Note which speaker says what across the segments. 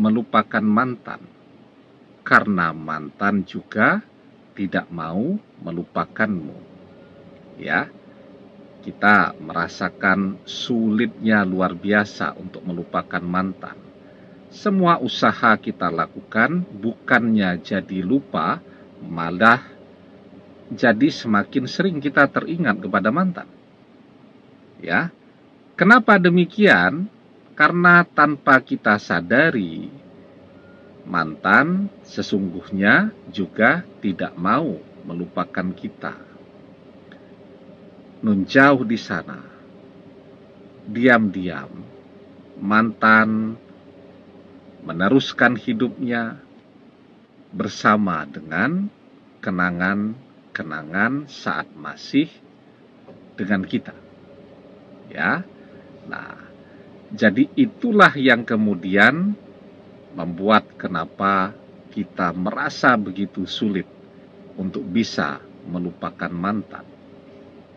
Speaker 1: melupakan mantan, karena mantan juga tidak mau melupakanmu. Ya, kita merasakan sulitnya luar biasa untuk melupakan mantan. Semua usaha kita lakukan bukannya jadi lupa, malah jadi semakin sering kita teringat kepada mantan. Ya, kenapa demikian? karena tanpa kita sadari, mantan sesungguhnya juga tidak mau melupakan kita. Nun jauh di sana, diam-diam mantan meneruskan hidupnya bersama dengan kenangan-kenangan saat masih dengan kita. Ya. Nah, jadi itulah yang kemudian membuat kenapa kita merasa begitu sulit untuk bisa melupakan mantan.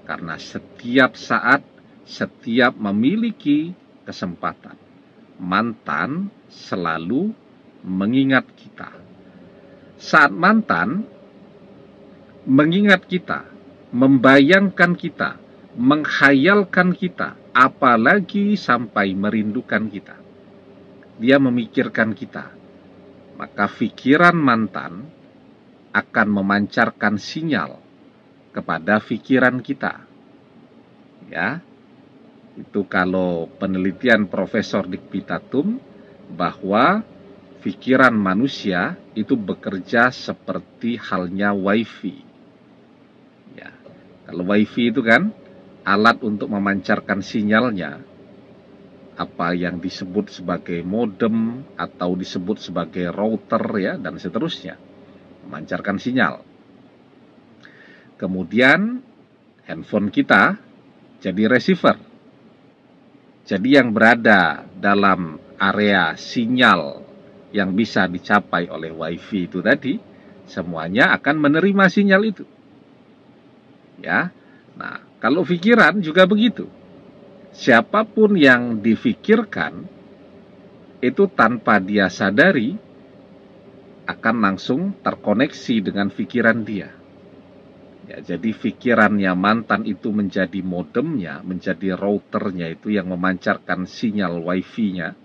Speaker 1: Karena setiap saat, setiap memiliki kesempatan, mantan selalu mengingat kita. Saat mantan mengingat kita, membayangkan kita, menghayalkan kita, apalagi sampai merindukan kita. Dia memikirkan kita, maka pikiran mantan akan memancarkan sinyal kepada pikiran kita. Ya. Itu kalau penelitian Profesor Dikpitatum bahwa pikiran manusia itu bekerja seperti halnya wifi. Ya. Kalau wifi itu kan alat untuk memancarkan sinyalnya, apa yang disebut sebagai modem atau disebut sebagai router ya dan seterusnya, memancarkan sinyal. Kemudian handphone kita jadi receiver. Jadi yang berada dalam area sinyal yang bisa dicapai oleh WiFi itu tadi, semuanya akan menerima sinyal itu. Ya, Nah, kalau pikiran juga begitu. Siapapun yang difikirkan itu tanpa dia sadari akan langsung terkoneksi dengan pikiran dia. Ya, jadi pikirannya mantan itu menjadi modemnya, menjadi routernya itu yang memancarkan sinyal wifi-nya,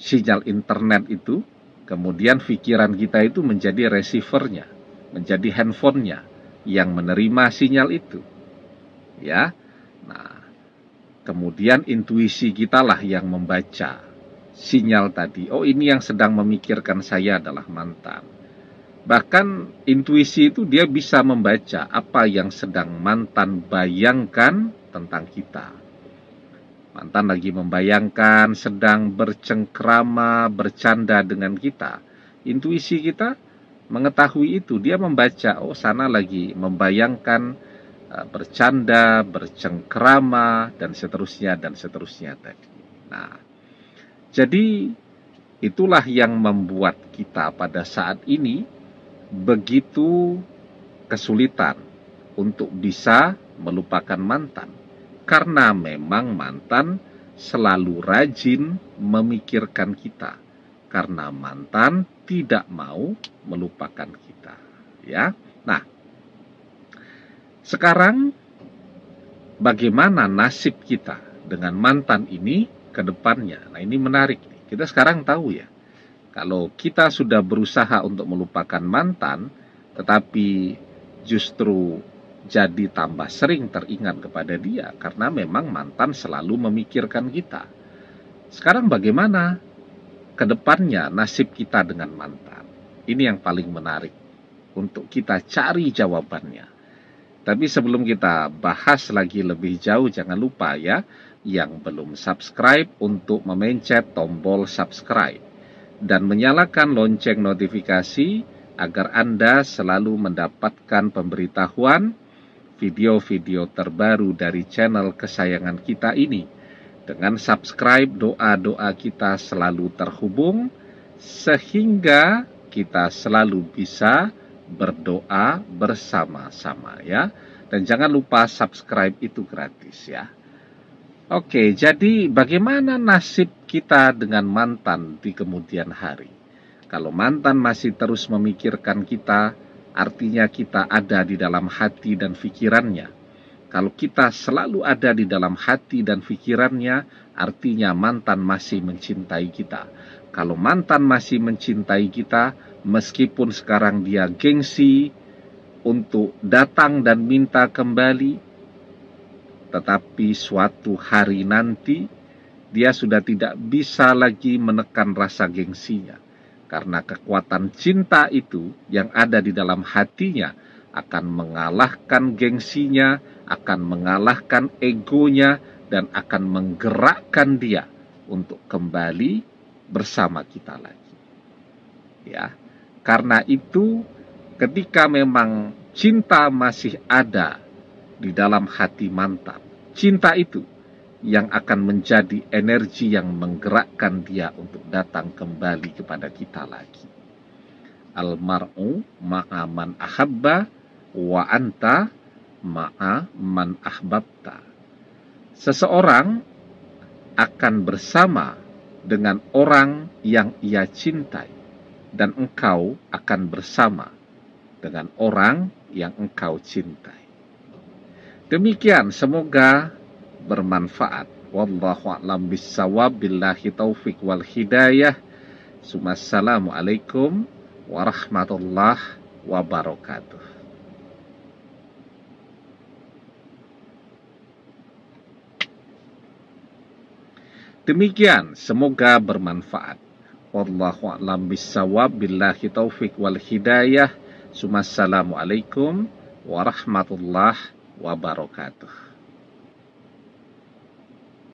Speaker 1: sinyal internet itu, kemudian pikiran kita itu menjadi receivernya, menjadi handphonenya, yang menerima sinyal itu. Ya. Nah, kemudian intuisi kita lah yang membaca sinyal tadi. Oh, ini yang sedang memikirkan saya adalah mantan. Bahkan intuisi itu dia bisa membaca apa yang sedang mantan bayangkan tentang kita. Mantan lagi membayangkan sedang bercengkrama, bercanda dengan kita. Intuisi kita mengetahui itu, dia membaca, oh sana lagi membayangkan e, bercanda, bercengkrama dan seterusnya dan seterusnya tadi. Nah, jadi itulah yang membuat kita pada saat ini begitu kesulitan untuk bisa melupakan mantan karena memang mantan selalu rajin memikirkan kita karena mantan tidak mau melupakan kita ya nah sekarang bagaimana nasib kita dengan mantan ini ke depannya nah ini menarik nih. kita sekarang tahu ya kalau kita sudah berusaha untuk melupakan mantan tetapi justru jadi tambah sering teringat kepada dia karena memang mantan selalu memikirkan kita. Sekarang bagaimana kedepannya nasib kita dengan mantan. Ini yang paling menarik untuk kita cari jawabannya. Tapi sebelum kita bahas lagi lebih jauh, jangan lupa ya, yang belum subscribe untuk memencet tombol subscribe dan menyalakan lonceng notifikasi agar Anda selalu mendapatkan pemberitahuan video-video terbaru dari channel kesayangan kita ini dengan subscribe, doa-doa kita selalu terhubung sehingga kita selalu bisa berdoa bersama-sama ya. Dan jangan lupa subscribe itu gratis ya. Oke, jadi bagaimana nasib kita dengan mantan di kemudian hari? Kalau mantan masih terus memikirkan kita, artinya kita ada di dalam hati dan pikirannya kalau kita selalu ada di dalam hati dan pikirannya, artinya mantan masih mencintai kita. Kalau mantan masih mencintai kita, meskipun sekarang dia gengsi untuk datang dan minta kembali, tetapi suatu hari nanti dia sudah tidak bisa lagi menekan rasa gengsinya. Karena kekuatan cinta itu yang ada di dalam hatinya akan mengalahkan gengsinya akan mengalahkan egonya dan akan menggerakkan dia untuk kembali bersama kita lagi. Ya. Karena itu ketika memang cinta masih ada di dalam hati mantap, cinta itu yang akan menjadi energi yang menggerakkan dia untuk datang kembali kepada kita lagi. Almar'u ma'aman ahabba wa anta ma'a man ahbabta. Seseorang akan bersama dengan orang yang ia cintai dan engkau akan bersama dengan orang yang engkau cintai. Demikian semoga bermanfaat. Wallahu a'lam bissawab billahi taufik wal hidayah. Assalamualaikum warahmatullahi wabarakatuh. Demikian, semoga bermanfaat. Wallahu a'lam bissawab billahi taufik wal hidayah. Assalamualaikum warahmatullahi wabarakatuh.